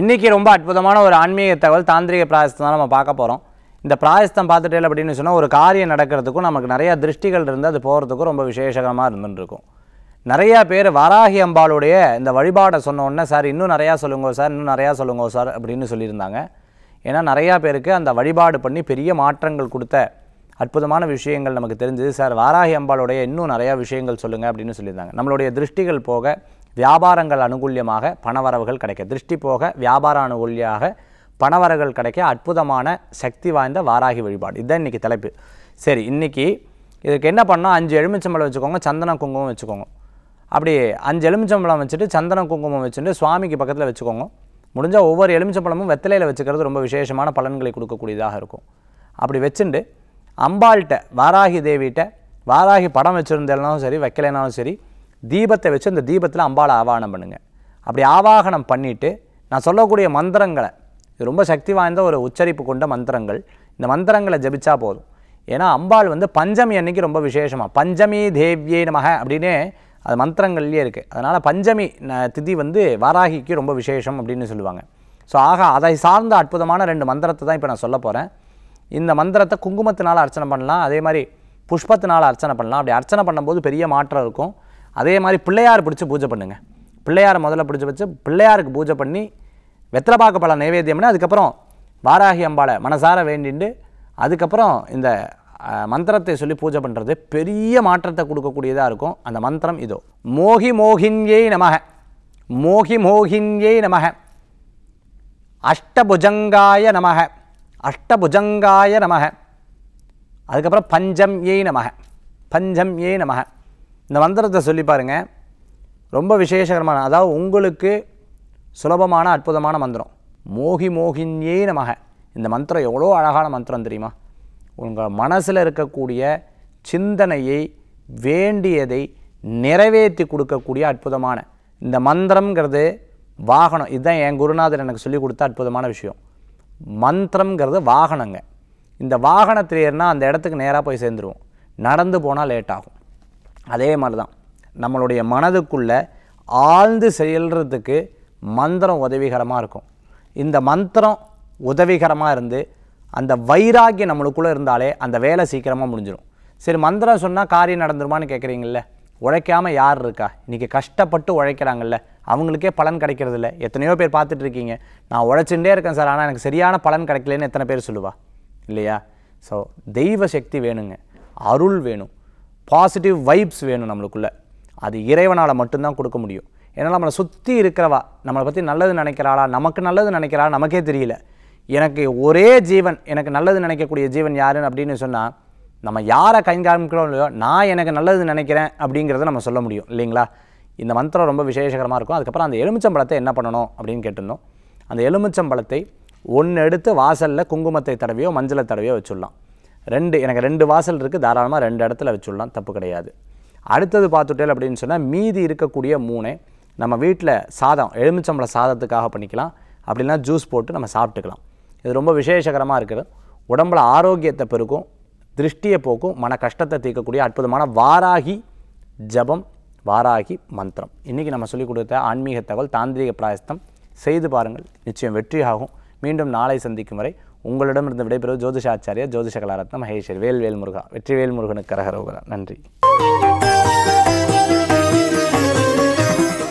இன்றைக்கி ரொம்ப அற்புதமான ஒரு ஆன்மீக தகவல் தாந்திரிக பிராயசத்தை தான் நம்ம பார்க்க போகிறோம் இந்த பிராயஸ்தம் பார்த்துட்டே அப்படின்னு சொன்னால் ஒரு காரியம் நடக்கிறதுக்கும் நமக்கு நிறையா திருஷ்டிகள் இருந்து அது போகிறதுக்கும் ரொம்ப விசேஷகரமாக இருந்துருக்கும் நிறையா பேர் வராகி அம்பாளுடைய இந்த வழிபாடை சொன்னோன்னே சார் இன்னும் நிறையா சொல்லுங்க சார் இன்னும் நிறையா சொல்லுங்க சார் அப்படின்னு சொல்லியிருந்தாங்க ஏன்னா நிறையா பேருக்கு அந்த வழிபாடு பண்ணி பெரிய மாற்றங்கள் கொடுத்த அற்புதமான விஷயங்கள் நமக்கு தெரிஞ்சது சார் வாராகி அம்பாளுடைய இன்னும் நிறையா விஷயங்கள் சொல்லுங்கள் அப்படின்னு சொல்லியிருந்தாங்க நம்மளுடைய திருஷ்டிகள் போக வியாபாரங்கள் அனுகூல்யமாக பணவரவுகள் கிடைக்க திருஷ்டி போக வியாபார அனுகூலியாக பணவரவுகள் கிடைக்க அற்புதமான சக்தி வாய்ந்த வாராகி வழிபாடு இதுதான் இன்றைக்கி தலைப்பு சரி இன்றைக்கி இதுக்கு என்ன பண்ணால் அஞ்சு எலுமிச்சம்பழம் வச்சுக்கோங்க சந்தன குங்குமம் வச்சுக்கோங்க அப்படி அஞ்சு எலுமிச்சம்பழம் வச்சுட்டு சந்தன குங்குமம் வச்சுட்டு சுவாமிக்கு பக்கத்தில் வச்சுக்கோங்க முடிஞ்சால் ஒவ்வொரு எலுமிச்சம்பழமும் வெத்தலையில் வச்சுக்கிறது ரொம்ப விசேஷமான பலன்களை கொடுக்கக்கூடியதாக இருக்கும் அப்படி வச்சுட்டு அம்பாள்கிட்ட வாராகி தேவிகிட்ட வாராகி படம் வச்சுருந்தாலும் சரி வைக்கலைனாலும் சரி தீபத்தை வச்சு அந்த தீபத்தில் அம்பாளை ஆவாகனம் பண்ணுங்கள் அப்படி ஆவாகனம் பண்ணிவிட்டு நான் சொல்லக்கூடிய மந்திரங்களை இது ரொம்ப சக்தி வாய்ந்த ஒரு உச்சரிப்பு கொண்ட மந்திரங்கள் இந்த மந்திரங்களை ஜபிச்சா போதும் ஏன்னா அம்பாள் வந்து பஞ்சமி அன்னைக்கு ரொம்ப விசேஷமாக பஞ்சமி தேவியே நமக அப்படின்னே அது மந்திரங்கள்லேயே இருக்குது அதனால் பஞ்சமி திதி வந்து வாராகிக்கு ரொம்ப விசேஷம் அப்படின்னு சொல்லுவாங்க ஸோ ஆக அதை சார்ந்த அற்புதமான ரெண்டு மந்திரத்தை தான் இப்போ நான் சொல்ல போகிறேன் இந்த மந்திரத்தை குங்குமத்தினால் அர்ச்சனை பண்ணலாம் அதே மாதிரி புஷ்பத்தினால் அர்ச்சனை பண்ணலாம் அப்படி அர்ச்சனை பண்ணும்போது பெரிய மாற்றம் இருக்கும் அதே மாதிரி பிள்ளையார் பிடிச்சி பூஜை பண்ணுங்கள் பிள்ளையாரை முதல்ல பிடிச்சி வச்சு பிள்ளையாருக்கு பூஜை பண்ணி வெத்தலைப்பாக்கு பழம் நைவேத்தியம்னு அதுக்கப்புறம் வாராகி அம்பாளை மனசார வேண்டிண்டு அதுக்கப்புறம் இந்த மந்திரத்தை சொல்லி பூஜை பண்ணுறது பெரிய மாற்றத்தை கொடுக்கக்கூடியதாக இருக்கும் அந்த மந்திரம் இதோ மோகி மோகின்யே நமக மோகி மோகின்யே நமக அஷ்டபுஜங்காய நமக அஷ்டபுஜங்காய நமக அதுக்கப்புறம் பஞ்சம் ஏய் நமக பஞ்சம் ஏய் நமக இந்த மந்திரத்தை சொல்லி பாருங்கள் ரொம்ப விசேஷகரமான அதாவது உங்களுக்கு சுலபமான அற்புதமான மந்திரம் மோகி மோகின்யே நமக இந்த மந்திரம் எவ்வளோ அழகான மந்திரம் தெரியுமா உங்கள் மனசில் இருக்கக்கூடிய சிந்தனையை வேண்டியதை நிறைவேற்றி கொடுக்கக்கூடிய அற்புதமான இந்த மந்திரங்கிறது வாகனம் இதுதான் என் குருநாதர் எனக்கு சொல்லி கொடுத்த அற்புதமான விஷயம் மந்திரங்கிறது வாகனங்க இந்த வாகனத்தில் ஏறினா அந்த இடத்துக்கு நேராக போய் சேர்ந்துருவோம் நடந்து போனால் லேட் ஆகும் அதே மாதிரி தான் நம்மளுடைய மனதுக்குள்ளே ஆழ்ந்து செயல்றதுக்கு மந்திரம் உதவிகரமாக இருக்கும் இந்த மந்திரம் உதவிகரமாக இருந்து அந்த வைராக்கியம் நம்மளுக்குள்ளே இருந்தாலே அந்த வேலை சீக்கிரமாக முடிஞ்சிடும் சரி மந்திரம் சொன்னால் காரியம் நடந்துருமான்னு கேட்குறீங்கள உழைக்காமல் யார் இருக்கா இன்றைக்கி கஷ்டப்பட்டு உழைக்கிறாங்கல்ல அவங்களுக்கே பலன் கிடைக்கிறது இல்லை எத்தனையோ பேர் பார்த்துட்டு இருக்கீங்க நான் உழைச்சுட்டே இருக்கேன் சார் ஆனால் எனக்கு சரியான பலன் கிடைக்கலன்னு எத்தனை பேர் சொல்லுவா இல்லையா ஸோ தெய்வ சக்தி வேணுங்க அருள் வேணும் பாசிட்டிவ் வைப்ஸ் வேணும் நம்மளுக்குள்ளே அது இறைவனால் மட்டும்தான் கொடுக்க முடியும் ஏன்னா நம்மளை சுற்றி இருக்கிறவா நம்மளை பற்றி நல்லது நினைக்கிறாளா நமக்கு நல்லது நினைக்கிறாளா நமக்கே தெரியல எனக்கு ஒரே ஜீவன் எனக்கு நல்லது நினைக்கக்கூடிய ஜீவன் யாருன்னு அப்படின்னு சொன்னால் நம்ம யாரை கை இல்லையோ நான் எனக்கு நல்லது நினைக்கிறேன் அப்படிங்கிறத நம்ம சொல்ல முடியும் இல்லைங்களா இந்த மந்திரம் ரொம்ப விசேஷகரமாக இருக்கும் அதுக்கப்புறம் அந்த எலுமிச்சம்பழத்தை என்ன பண்ணணும் அப்படின்னு கேட்டிருந்தோம் அந்த எலுமிச்சம்பழத்தை ஒன்று எடுத்து வாசலில் குங்குமத்தை தடவையோ மஞ்சளை தடவையோ வச்சுடலாம் ரெண்டு எனக்கு ரெண்டு வாசல் இருக்குது தாராளமாக ரெண்டு இடத்துல வச்சுடலாம் தப்பு கிடையாது அடுத்தது பார்த்துட்டேல் அப்படின்னு சொன்னால் மீதி இருக்கக்கூடிய மூணை நம்ம வீட்டில் சாதம் எலுமிச்சம்பளை சாதத்துக்காக பண்ணிக்கலாம் அப்படின்னா ஜூஸ் போட்டு நம்ம சாப்பிட்டுக்கலாம் இது ரொம்ப விசேஷகரமாக இருக்கிறது உடம்புல ஆரோக்கியத்தை பெருக்கும் திருஷ்டியை போக்கும் மன கஷ்டத்தை தீர்க்கக்கூடிய அற்புதமான வாராகி ஜபம் வாராகி மந்திரம் இன்றைக்கி நம்ம சொல்லிக் கொடுத்த ஆன்மீக தகவல் தாந்திரிக பிராயஸ்தம் செய்து பாருங்கள் நிச்சயம் வெற்றியாகும் மீண்டும் நாளை சந்திக்கும் வரை இருந்து விடைபெறுவது ஜோதிஷாச்சாரியா ஜோதிஷ கலாரத்ன மகேஸ்வர் வேல்வேல் முருகா வெற்றிவேல் முருகனுக்கு கரகரோகரா நன்றி